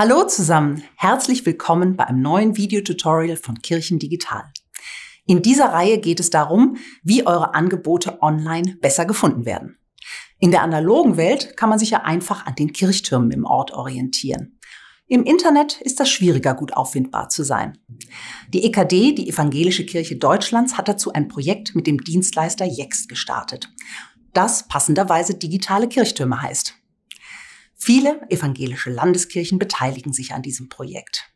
Hallo zusammen, herzlich willkommen bei einem neuen Videotutorial von Kirchen Digital. In dieser Reihe geht es darum, wie eure Angebote online besser gefunden werden. In der analogen Welt kann man sich ja einfach an den Kirchtürmen im Ort orientieren. Im Internet ist das schwieriger gut auffindbar zu sein. Die EKD, die Evangelische Kirche Deutschlands, hat dazu ein Projekt mit dem Dienstleister Jext gestartet, das passenderweise digitale Kirchtürme heißt. Viele evangelische Landeskirchen beteiligen sich an diesem Projekt.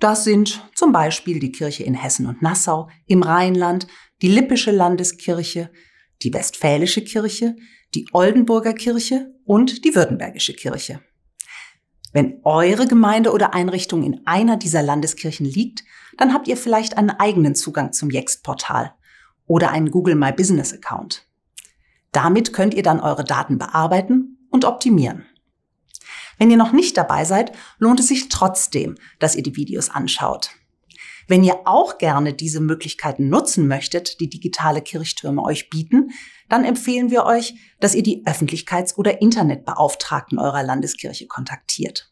Das sind zum Beispiel die Kirche in Hessen und Nassau, im Rheinland, die Lippische Landeskirche, die Westfälische Kirche, die Oldenburger Kirche und die Württembergische Kirche. Wenn eure Gemeinde oder Einrichtung in einer dieser Landeskirchen liegt, dann habt ihr vielleicht einen eigenen Zugang zum jext portal oder einen Google My Business Account. Damit könnt ihr dann eure Daten bearbeiten und optimieren. Wenn ihr noch nicht dabei seid, lohnt es sich trotzdem, dass ihr die Videos anschaut. Wenn ihr auch gerne diese Möglichkeiten nutzen möchtet, die digitale Kirchtürme euch bieten, dann empfehlen wir euch, dass ihr die Öffentlichkeits- oder Internetbeauftragten eurer Landeskirche kontaktiert.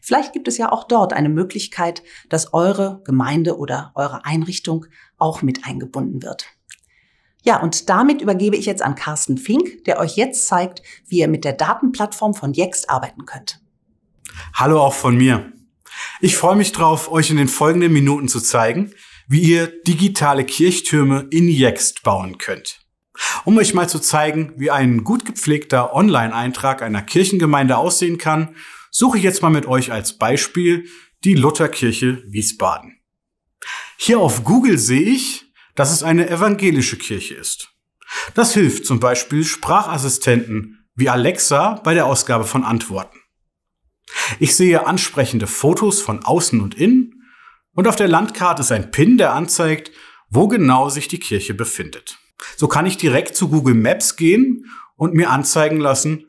Vielleicht gibt es ja auch dort eine Möglichkeit, dass eure Gemeinde oder eure Einrichtung auch mit eingebunden wird. Ja, und damit übergebe ich jetzt an Carsten Fink, der euch jetzt zeigt, wie ihr mit der Datenplattform von Jext arbeiten könnt. Hallo auch von mir. Ich freue mich drauf, euch in den folgenden Minuten zu zeigen, wie ihr digitale Kirchtürme in Jext bauen könnt. Um euch mal zu zeigen, wie ein gut gepflegter Online-Eintrag einer Kirchengemeinde aussehen kann, suche ich jetzt mal mit euch als Beispiel die Lutherkirche Wiesbaden. Hier auf Google sehe ich, dass es eine evangelische Kirche ist. Das hilft zum Beispiel Sprachassistenten wie Alexa bei der Ausgabe von Antworten. Ich sehe ansprechende Fotos von außen und innen und auf der Landkarte ist ein Pin, der anzeigt, wo genau sich die Kirche befindet. So kann ich direkt zu Google Maps gehen und mir anzeigen lassen,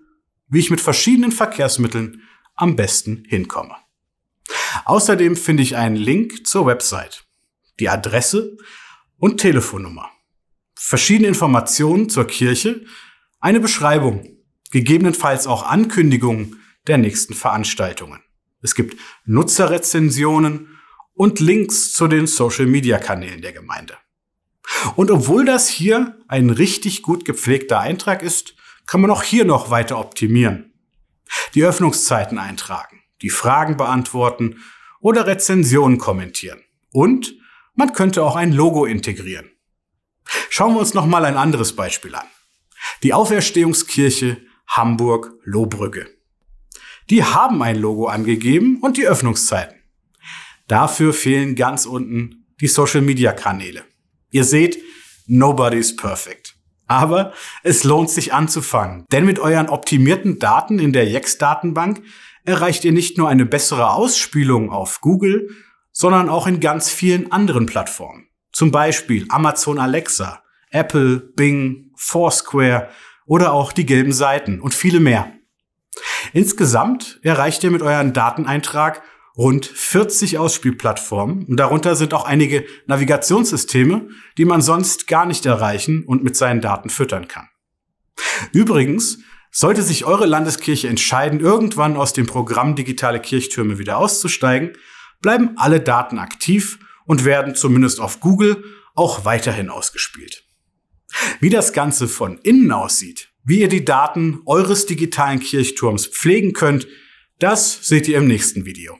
wie ich mit verschiedenen Verkehrsmitteln am besten hinkomme. Außerdem finde ich einen Link zur Website. Die Adresse und Telefonnummer, verschiedene Informationen zur Kirche, eine Beschreibung, gegebenenfalls auch Ankündigungen der nächsten Veranstaltungen. Es gibt Nutzerrezensionen und Links zu den Social-Media-Kanälen der Gemeinde. Und obwohl das hier ein richtig gut gepflegter Eintrag ist, kann man auch hier noch weiter optimieren. Die Öffnungszeiten eintragen, die Fragen beantworten oder Rezensionen kommentieren und man könnte auch ein Logo integrieren. Schauen wir uns nochmal ein anderes Beispiel an. Die Auferstehungskirche Hamburg-Lohbrügge. Die haben ein Logo angegeben und die Öffnungszeiten. Dafür fehlen ganz unten die Social-Media-Kanäle. Ihr seht, nobody's perfect. Aber es lohnt sich anzufangen, denn mit euren optimierten Daten in der JEX datenbank erreicht ihr nicht nur eine bessere Ausspielung auf Google, sondern auch in ganz vielen anderen Plattformen. Zum Beispiel Amazon Alexa, Apple, Bing, Foursquare oder auch die gelben Seiten und viele mehr. Insgesamt erreicht ihr mit euren Dateneintrag rund 40 Ausspielplattformen und darunter sind auch einige Navigationssysteme, die man sonst gar nicht erreichen und mit seinen Daten füttern kann. Übrigens sollte sich eure Landeskirche entscheiden, irgendwann aus dem Programm Digitale Kirchtürme wieder auszusteigen, bleiben alle Daten aktiv und werden zumindest auf Google auch weiterhin ausgespielt. Wie das Ganze von innen aussieht, wie ihr die Daten eures digitalen Kirchturms pflegen könnt, das seht ihr im nächsten Video.